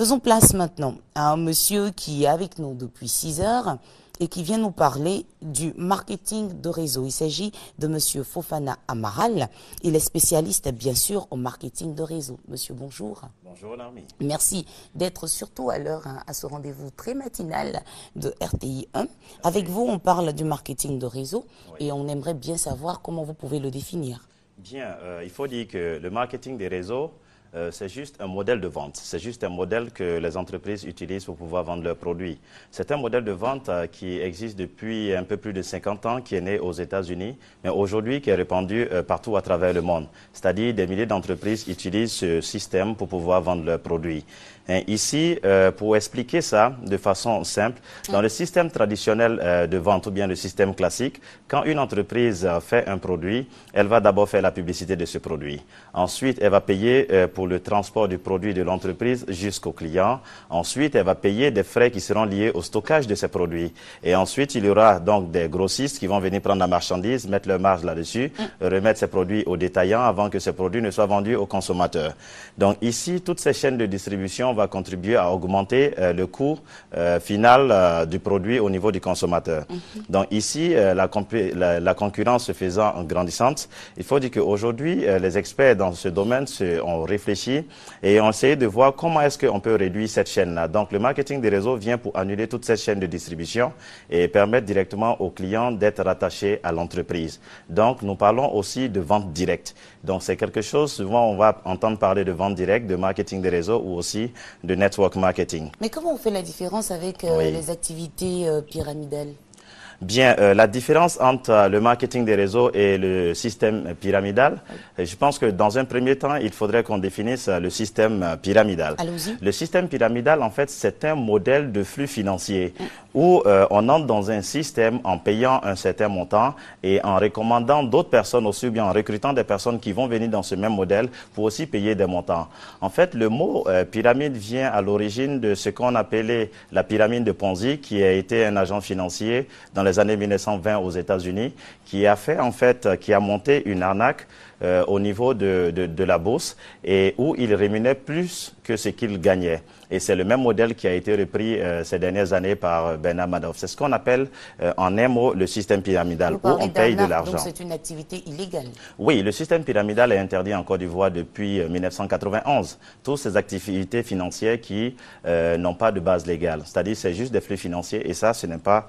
Faisons place maintenant à un monsieur qui est avec nous depuis 6 heures et qui vient nous parler du marketing de réseau. Il s'agit de monsieur Fofana Amaral. Il est spécialiste, bien sûr, au marketing de réseau. Monsieur, bonjour. Bonjour, Narmi. Merci d'être surtout à l'heure hein, à ce rendez-vous très matinal de RTI 1. Avec vous, on parle du marketing de réseau et on aimerait bien savoir comment vous pouvez le définir. Bien, euh, il faut dire que le marketing des réseaux, euh, c'est juste un modèle de vente. C'est juste un modèle que les entreprises utilisent pour pouvoir vendre leurs produits. C'est un modèle de vente euh, qui existe depuis un peu plus de 50 ans, qui est né aux États-Unis, mais aujourd'hui qui est répandu euh, partout à travers le monde. C'est-à-dire des milliers d'entreprises utilisent ce système pour pouvoir vendre leurs produits. ici, pour expliquer ça de façon simple, dans le système traditionnel de vente ou bien le système classique, quand une entreprise fait un produit, elle va d'abord faire la publicité de ce produit. Ensuite, elle va payer pour pour le transport du produit de l'entreprise jusqu'au client. Ensuite, elle va payer des frais qui seront liés au stockage de ces produits. Et ensuite, il y aura donc des grossistes qui vont venir prendre la marchandise, mettre leur marge là-dessus, remettre ces produits aux détaillants avant que ces produits ne soient vendus aux consommateurs. Donc ici, toutes ces chaînes de distribution vont contribuer à augmenter euh, le coût euh, final euh, du produit au niveau du consommateur. Mhm. Donc ici, la, la, concurrence se faisant grandissante, il faut dire qu'aujourd'hui, les experts dans ce domaine se, ont réfléchi et on essaie de voir comment est-ce qu'on peut réduire cette chaîne-là. Donc, le marketing des réseaux vient pour annuler toute cette chaîne de distribution et permettre directement aux clients d'être rattachés à l'entreprise. Donc, nous parlons aussi de vente directe. Donc, c'est quelque chose, souvent, on va entendre parler de vente directe, de marketing des réseaux ou aussi de network marketing. Mais comment on fait la différence avec euh, les activités euh, pyramidales Bien, euh, la différence entre euh, le marketing des réseaux et le système pyramidal, euh, je pense que dans un premier temps, il faudrait qu'on définisse le système pyramidal. Allons-y. Le système pyramidal, en fait, c'est un modèle de flux financier où euh, on entre dans un système en payant un certain montant et en recommandant d'autres personnes aussi, bien en recrutant des personnes qui vont venir dans ce même modèle pour aussi payer des montants. En fait, le mot euh, pyramide vient à l'origine de ce qu'on appelait la pyramide de Ponzi, qui a été un agent financier dans les années 1920 aux États-Unis, qui a fait en fait, euh, qui a monté une arnaque au niveau de, de, de la bourse et où il rémunait plus que ce qu'il gagnait. Et c'est le même modèle qui a été repris euh, ces dernières années par euh, Bernard Madoff. C'est ce qu'on appelle euh, en un le système pyramidal où on paye de l'argent. Donc c'est une activité illégale. Oui, le système pyramidal est interdit en Côte d'Ivoire depuis 1991. Toutes ces activités financières qui n'ont pas de base légale, c'est-à-dire c'est juste des flux financiers et ça ce n'est pas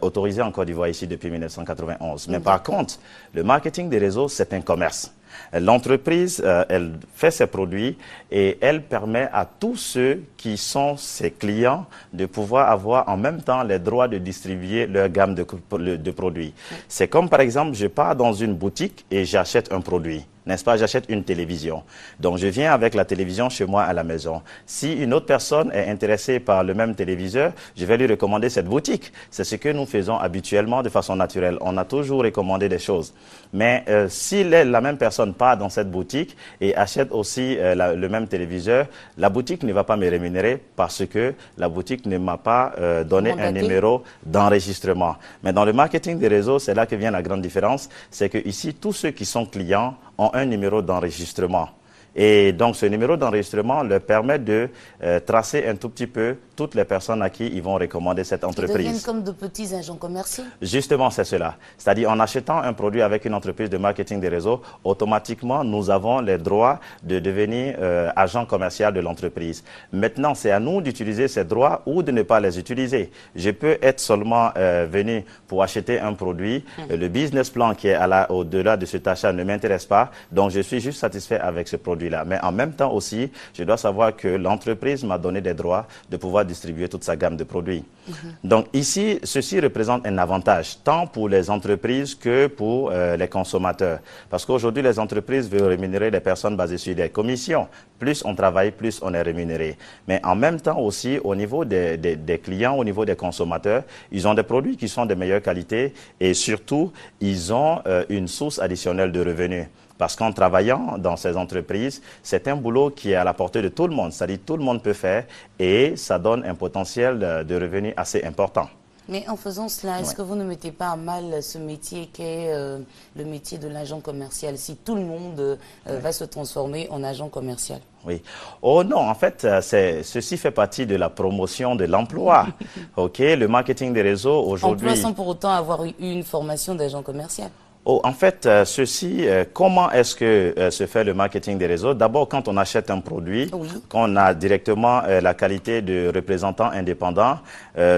autorisé en Côte d'Ivoire ici depuis 1991. Mais par contre, le marketing des réseaux c'est un commerce. L'entreprise, euh, elle fait ses produits et elle permet à tous ceux qui sont ses clients de pouvoir avoir en même temps les droits de distribuer leur gamme de produits. C'est comme par exemple, je pars dans une boutique et j'achète un produit n'est-ce pas J'achète une télévision. Donc je viens avec la télévision chez moi à la maison. Si une autre personne est intéressée par le même téléviseur, je vais lui recommander cette boutique. C'est ce que nous faisons habituellement de façon naturelle. On a toujours recommandé des choses. Mais euh, si la même personne part dans cette boutique et achète aussi euh, le même téléviseur, la boutique ne va pas me rémunérer parce que la boutique ne m'a pas euh, donné un numéro d'enregistrement. Mais dans le marketing des réseaux, c'est là que vient la grande différence. C'est que ici, tous ceux qui sont clients ont un numéro d'enregistrement. Et donc, ce numéro d'enregistrement leur permet de euh, tracer un tout petit peu toutes les personnes à qui ils vont recommander cette entreprise. Ils deviennent comme de petits agents commerciaux. Justement, c'est cela. C'est-à-dire, en achetant un produit avec une entreprise de marketing des réseaux, automatiquement, nous avons les droits de devenir euh, agent commercial de l'entreprise. Maintenant, c'est à nous d'utiliser ces droits ou de ne pas les utiliser. Je peux être seulement euh, venu pour acheter un produit. Hmm. Le business plan qui est au-delà de cet achat ne m'intéresse pas. Donc, je suis juste satisfait avec ce produit mais en même temps aussi, je dois savoir que l'entreprise m'a donné des droits de pouvoir distribuer toute sa gamme de produits. Mhm. Donc ici, ceci représente un avantage, tant pour les entreprises que pour euh, les consommateurs. Parce qu'aujourd'hui, les entreprises veulent rémunérer les personnes basées sur des commissions. Plus on travaille, plus on est rémunéré. Mais en même temps aussi, au niveau des, clients, au niveau des consommateurs, ils ont des produits qui sont de meilleure qualité et surtout, ils ont euh, une source additionnelle de revenus. Parce qu'en travaillant dans ces entreprises, c'est un boulot qui est à la portée de tout le monde. C'est-à-dire tout le monde peut faire et ça donne un potentiel de revenus assez important. Mais en faisant cela, est-ce que vous ne mettez pas à mal ce métier qui est euh, le métier de l'agent commercial si tout le monde euh, va se transformer en agent commercial oui. Oh non, en fait, euh, ceci fait partie de la promotion de l'emploi. OK, le marketing des réseaux aujourd'hui. Emploi sans pour autant avoir eu une formation d'agent commercial. Oh, en fait, euh, ceci, euh, comment est-ce que euh, se fait le marketing des réseaux D'abord, quand on achète un produit, qu'on a directement la qualité de représentant indépendant,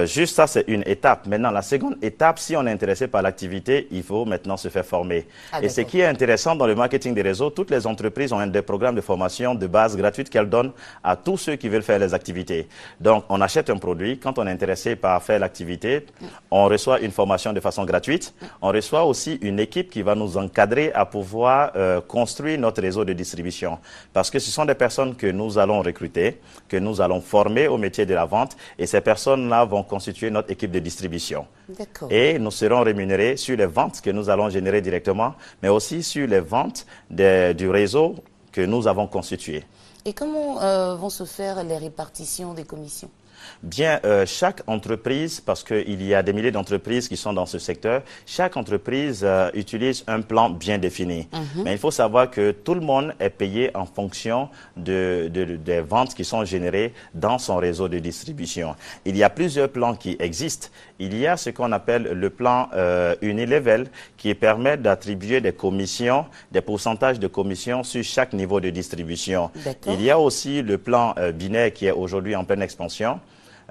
juste ça, c'est une étape. Maintenant, la seconde étape, si on est intéressé par l'activité, il faut maintenant se faire former. Ah, Et ce qui est intéressant dans le marketing des réseaux, toutes les entreprises ont des programmes de formation de base gratuite qu'elles donnent à tous ceux qui veulent faire les activités. Donc, on achète un produit. Quand on est intéressé par faire l'activité, mm. on reçoit une formation de façon gratuite. On reçoit aussi une équipe équipe qui va nous encadrer à pouvoir euh, construire notre réseau de distribution. Parce que ce sont des personnes que nous allons recruter, que nous allons former au métier de la vente, et ces personnes-là vont constituer notre équipe de distribution. Et nous serons rémunérés sur les ventes que nous allons générer directement, mais aussi sur les ventes du réseau que nous avons constitué. Et comment euh, vont se faire les répartitions des commissions Bien, euh, chaque entreprise, parce qu'il y a des milliers d'entreprises qui sont dans ce secteur, chaque entreprise euh, utilise un plan bien défini. Mhm. Mais il faut savoir que tout le monde est payé en fonction de, de, des ventes qui sont générées dans son réseau de distribution. Il y a plusieurs plans qui existent. Il y a ce qu'on appelle le plan euh, unilevel qui permet d'attribuer des commissions, des pourcentages de commissions sur chaque niveau de distribution. Il y a aussi le plan euh, binaire qui est aujourd'hui en pleine expansion.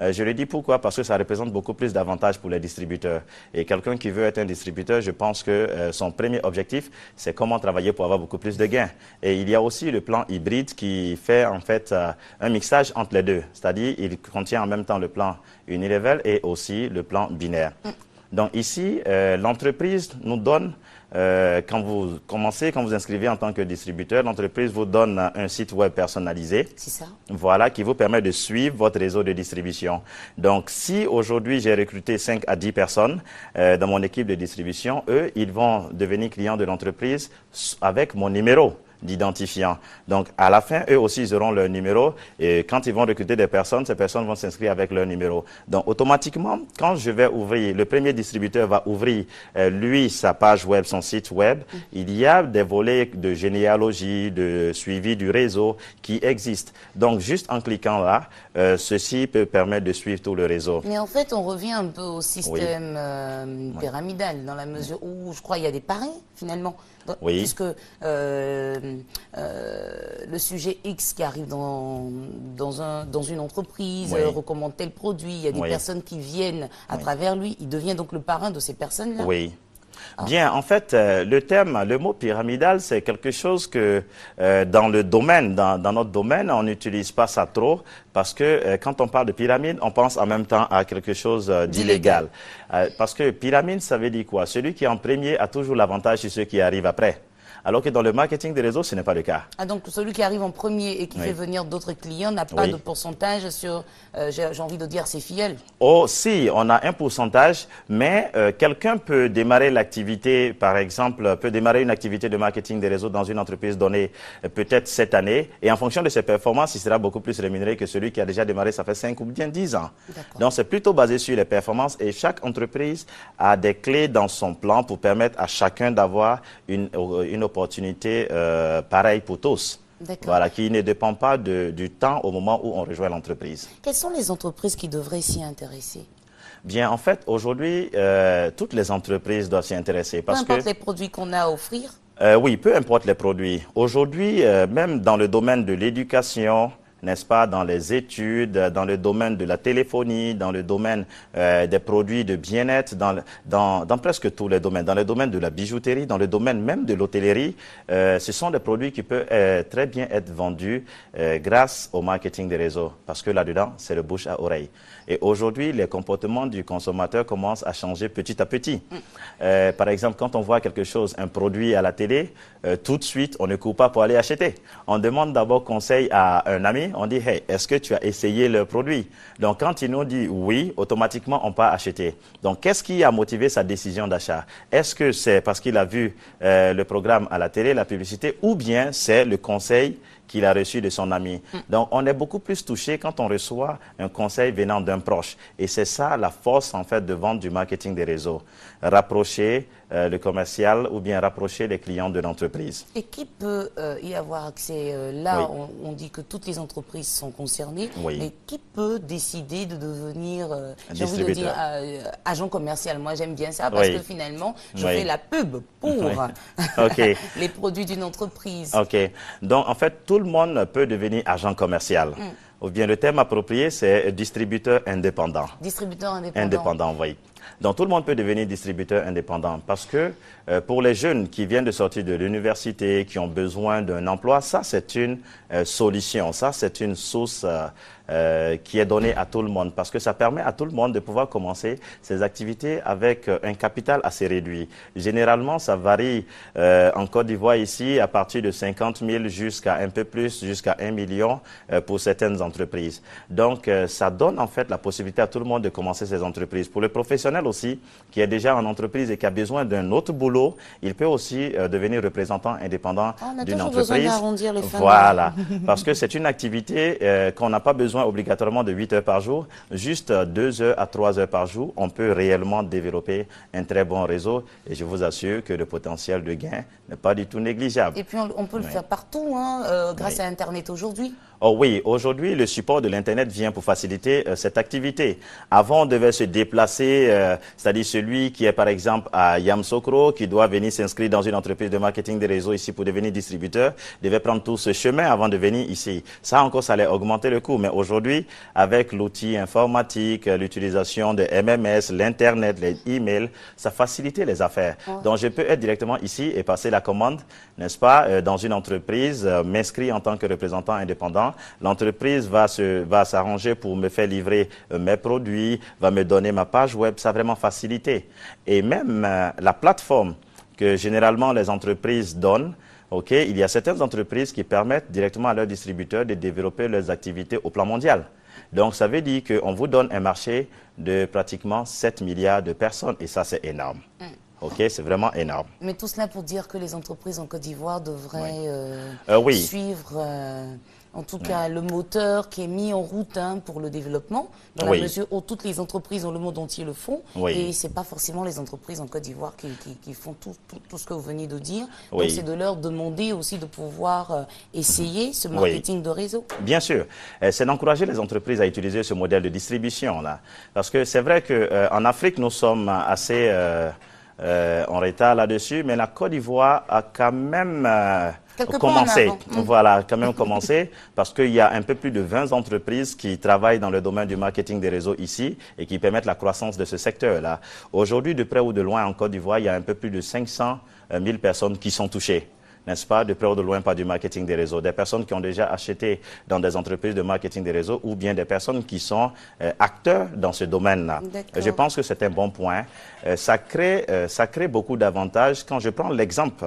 Euh, je le dis pourquoi Parce que ça représente beaucoup plus d'avantages pour les distributeurs. Et quelqu'un qui veut être un distributeur, je pense que euh, son premier objectif, c'est comment travailler pour avoir beaucoup plus de gains. Et il y a aussi le plan hybride qui fait en fait euh, un mixage entre les deux. C'est-à-dire, il contient en même temps le plan unilevel et aussi le plan binaire. Mm. Donc ici, l'entreprise nous donne euh, quand vous commencez, quand vous inscrivez en tant que distributeur, l'entreprise vous donne un site web personnalisé. C'est ça. Voilà, qui vous permet de suivre votre réseau de distribution. Donc, si aujourd'hui j'ai recruté 5 à 10 personnes euh, dans mon équipe de distribution, eux, ils vont devenir clients de l'entreprise avec mon numéro d'identifiants. Donc, à la fin, eux aussi, ils auront leur numéro. Et quand ils vont recruter des personnes, ces personnes vont s'inscrire avec leur numéro. Donc, automatiquement, quand je vais ouvrir, le premier distributeur va ouvrir, euh, lui, sa page web, son site web. Mm. Il y a des volets de généalogie, de suivi du réseau qui existent. Donc, juste en cliquant là, euh, ceci peut permettre de suivre tout le réseau. Mais en fait, on revient un peu au système euh, pyramidal, dans la mesure où, je crois, il y a des paris, finalement. Puisque euh, euh, le sujet X qui arrive dans, dans, un, dans une entreprise, euh, recommande tel produit, il y a des personnes qui viennent à travers lui, il devient donc le parrain de ces personnes-là. Oui. Ah. Bien, en fait, euh, le thème, le mot pyramidal, c'est quelque chose que euh, dans le domaine, dans, notre domaine, on n'utilise pas ça trop parce que euh, quand on parle de pyramide, on pense en même temps à quelque chose d'illégal. parce que pyramide, ça veut dire quoi Celui qui est en premier a toujours l'avantage sur ceux qui arrivent après alors que dans le marketing des réseaux, ce n'est pas le cas. Ah, donc celui qui arrive en premier et qui fait venir d'autres clients n'a pas de pourcentage sur, euh, j'ai envie de dire, ses filles. Oh, si, on a un pourcentage, mais euh, quelqu'un peut démarrer l'activité, par exemple, peut démarrer une activité de marketing des réseaux dans une entreprise donnée euh, peut-être cette année, et en fonction de ses performances, il sera beaucoup plus rémunéré que celui qui a déjà démarré, ça fait 5 ou bien 10 ans. Donc c'est plutôt basé sur les performances et chaque entreprise a des clés dans son plan pour permettre à chacun d'avoir une, une opportunité opportunité euh, pareille pour tous. Voilà, qui ne dépend pas du temps au moment où on rejoint l'entreprise. Quelles sont les entreprises qui devraient s'y intéresser Bien, en fait, aujourd'hui, euh, toutes les entreprises doivent s'y intéresser. Parce peu importe les produits qu'on a à offrir euh, Oui, peu importe les produits. Aujourd'hui, même dans le domaine de l'éducation, n'est-ce pas, dans les études, dans le domaine de la téléphonie, dans le domaine euh, des produits de bien-être, dans, dans, presque tous les domaines, dans le domaine de la bijouterie, dans le domaine même de l'hôtellerie. Euh, ce sont des produits qui peuvent euh, très bien être vendus grâce au marketing des réseaux, parce que là-dedans, c'est le bouche à oreille. Et aujourd'hui, les comportements du consommateur commencent à changer petit à petit. Mm. par exemple, quand on voit quelque chose, un produit à la télé, tout de suite, on ne court pas pour aller acheter. On demande d'abord conseil à un ami, on dit Hey, est-ce que tu as essayé le produit Donc, quand ils nous dit oui, automatiquement, on part acheter. Donc, qu'est-ce qui a motivé sa décision d'achat Est-ce que c'est parce qu'il a vu euh, le programme à la télé, la publicité, ou bien c'est le conseil qu'il a reçu de son ami. Mm. Donc on est beaucoup plus touché quand on reçoit un conseil venant d'un proche. Et c'est ça la force en fait de vente du marketing des réseaux. Rapprocher euh, le commercial ou bien rapprocher les clients de l'entreprise. Et qui peut euh, y avoir accès euh, Là, on, dit que toutes les entreprises sont concernées, mais qui peut décider de devenir, Je agent commercial Moi, j'aime bien ça parce que finalement, je fais la pub pour les produits d'une entreprise. Ok. Donc, en fait, tout tout le monde peut devenir agent commercial. Mm. Ou bien le terme approprié, c'est distributeur indépendant. Distributeur indépendant. Indépendant, oui. Donc tout le monde peut devenir distributeur indépendant parce que euh, pour les jeunes qui viennent de sortir de l'université, qui ont besoin d'un emploi, ça c'est une euh, solution, ça c'est une source euh, qui est donnée à tout le monde parce que ça permet à tout le monde de pouvoir commencer ses activités avec un capital assez réduit. Généralement, ça varie en Côte d'Ivoire ici à partir de 50 000 jusqu'à un peu plus, jusqu'à 1 million pour certaines entreprises. Donc ça donne en fait la possibilité à tout le monde de commencer ses entreprises. Pour le professionnel, aussi qui est déjà en entreprise et qui a besoin d'un autre boulot, il peut aussi euh, devenir représentant indépendant d'une entreprise. Besoin les voilà, parce que c'est une activité euh, qu'on n'a pas besoin obligatoirement de 8 heures par jour, juste 2 euh, heures à 3 heures par jour, on peut réellement développer un très bon réseau et je vous assure que le potentiel de gain n'est pas du tout négligeable. Et puis on, peut le faire partout, hein, grâce à Internet aujourd'hui. Oh oui, aujourd'hui le support de l'Internet vient pour faciliter cette activité. Avant, on devait se déplacer euh, c'est-à-dire celui qui est par exemple à Yamsokro, qui doit venir s'inscrire dans une entreprise de marketing des réseaux ici pour devenir distributeur, devait prendre tout ce chemin avant de venir ici. Ça encore, ça allait augmenter le coût. Mais aujourd'hui, avec l'outil informatique, l'utilisation de MMS, l'Internet, les emails, ça facilite les affaires. Donc je peux être directement ici et passer la commande, n'est-ce pas, euh, dans une entreprise, euh, m'inscrit m'inscrire en tant que représentant indépendant. L'entreprise va s'arranger va pour me faire livrer mes produits, va me donner ma page web. Ça vraiment facilité. Et même euh, la plateforme que généralement les entreprises donnent, il y a certaines entreprises qui permettent directement à leurs distributeurs de développer leurs activités au plan mondial. Donc ça veut dire qu'on vous donne un marché de pratiquement 7 milliards de personnes et ça c'est énorme. Mm. Ok, c'est vraiment énorme. Mais tout cela pour dire que les entreprises en Côte d'Ivoire devraient euh, euh, suivre en tout cas le moteur qui est mis en route hein, pour le développement, dans la mesure où toutes les entreprises dans le monde entier le font, et ce n'est pas forcément les entreprises en Côte d'Ivoire qui, font tout, ce que vous venez de dire. Donc c'est de leur demander aussi de pouvoir euh, essayer ce marketing de réseau. Bien sûr, euh, c'est d'encourager les entreprises à utiliser ce modèle de distribution là, parce que c'est vrai qu'en euh, Afrique nous sommes assez en retard là-dessus, mais la Côte d'Ivoire a quand même Quelque voilà, quand même commencer, parce qu'il y a un peu plus de 20 entreprises qui travaillent dans le domaine du marketing des réseaux ici et qui permettent la croissance de ce secteur-là. Aujourd'hui, de près ou de loin en Côte d'Ivoire, il y a un peu plus de 500 000 euh, personnes qui sont touchées n'est-ce pas, de près ou de loin pas du marketing des réseaux. Des personnes qui ont déjà acheté dans des entreprises de marketing des réseaux ou bien des personnes qui sont euh, acteurs dans ce domaine-là. Je pense que c'est un bon point. Euh, ça, crée, euh, ça crée beaucoup d'avantages. Quand je prends l'exemple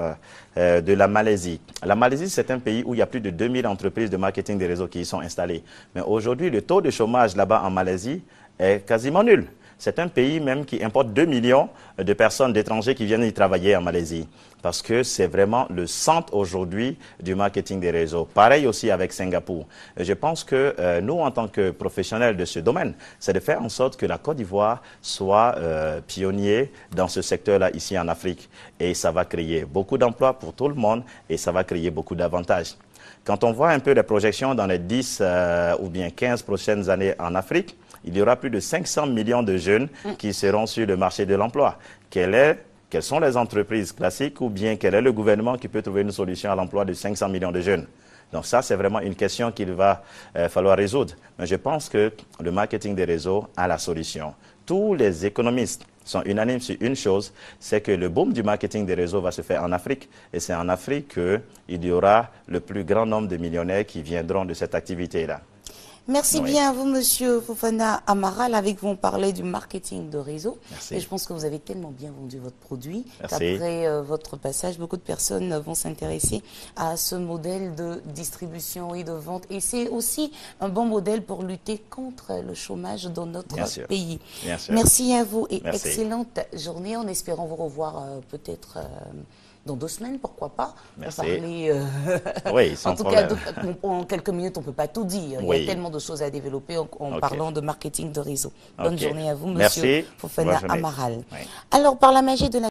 de la Malaisie, la Malaisie, c'est un pays où il y a plus de 2000 entreprises de marketing des réseaux qui y sont installées. Mais aujourd'hui, le taux de chômage là-bas en Malaisie est quasiment nul. C'est un pays même qui importe 2 millions de personnes d'étrangers qui viennent y travailler en Malaisie. Parce que c'est vraiment le centre aujourd'hui du marketing des réseaux. Pareil aussi avec Singapour. Je pense que euh, nous, en tant que professionnels de ce domaine, c'est de faire en sorte que la Côte d'Ivoire soit euh, pionnier dans ce secteur-là ici en Afrique. Et ça va créer beaucoup d'emplois pour tout le monde et ça va créer beaucoup d'avantages. Quand on voit un peu les projections dans les 10 euh, ou bien 15 prochaines années en Afrique, il y aura plus de 500 millions de jeunes qui seront sur le marché de l'emploi. quelles sont les entreprises classiques ou bien quel est le gouvernement qui peut trouver une solution à l'emploi de 500 millions de jeunes donc ça, c'est vraiment une question qu'il va euh, falloir résoudre. Mais je pense que le marketing des réseaux a la solution. Tous les économistes sont unanimes sur une chose, c'est que le boom du marketing des réseaux va se faire en Afrique. Et c'est en Afrique qu'il y aura le plus grand nombre de millionnaires qui viendront de cette activité-là. Merci bien à vous, Monsieur Fofana Amaral. Avec vous, on parlait du marketing de réseau. Et je pense que vous avez tellement bien vendu votre produit qu'après euh, votre passage, beaucoup de personnes euh, vont s'intéresser à ce modèle de distribution et de vente. Et c'est aussi un bon modèle pour lutter contre le chômage dans notre pays. Merci à vous et excellente journée en espérant vous revoir euh, peut-être dans deux semaines, pourquoi pas Merci. Euh, oui, en tout cas, en quelques minutes, on ne peut pas tout dire. Il y a tellement de choses à développer en, parlant de marketing de réseau. Bonne journée à vous, monsieur Fofana Amaral. Alors, par la magie de la